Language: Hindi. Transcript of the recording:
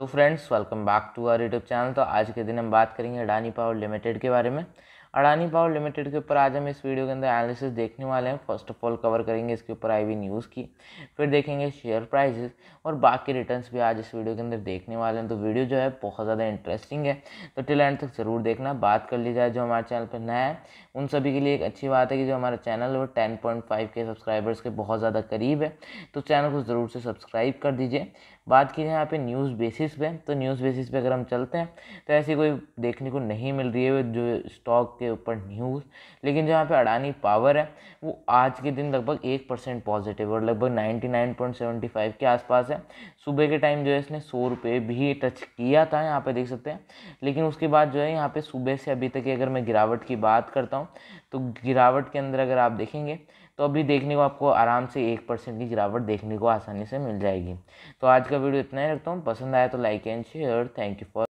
तो friends welcome back to our YouTube channel तो आज के दिन हम बात करेंगे अडानी पावर लिमिटेड के बारे में अडानी पावर लिमिटेड के ऊपर आज हम इस वीडियो के अंदर एनालिसिस देखने वाले हैं फर्स्ट ऑफ ऑल कवर करेंगे इसके ऊपर आई न्यूज़ की फिर देखेंगे शेयर प्राइजेस और बाकी रिटर्न भी आज इस वीडियो के अंदर देखने वाले हैं तो वीडियो जो है बहुत ज़्यादा इंटरेस्टिंग है तो टिल एंड तक ज़रूर देखना बात कर ली जाए जो हमारे चैनल पर नया है उन सभी के लिए एक अच्छी बात है कि जो हमारा चैनल है वो टेन पॉइंट फाइव के सब्सक्राइबर्स के बहुत ज़्यादा करीब है तो चैनल को ज़रूर से सब्सक्राइब कर दीजिए बात की जाए यहाँ पे न्यूज़ बेसिस पे तो न्यूज़ बेसिस पे अगर हम चलते हैं तो ऐसी कोई देखने को नहीं मिल रही है जो स्टॉक के ऊपर न्यूज़ लेकिन जहाँ पे अडानी पावर है वो आज के दिन लगभग एक परसेंट पॉजिटिव और लगभग ninety nine point seventy five के आसपास है सुबह के टाइम जो है इसने सौ रुपये भी टच किया था यहाँ पे देख सकते हैं लेकिन उसके बाद जो है यहाँ पे सुबह से अभी तक अगर मैं गिरावट की बात करता हूँ तो गिरावट के अंदर अगर आप देखेंगे तो अभी देखने को आपको आराम से एक परसेंट की गिरावट देखने को आसानी से मिल जाएगी तो आज का वीडियो इतना ही रखता हूँ पसंद आया तो like and share thank you for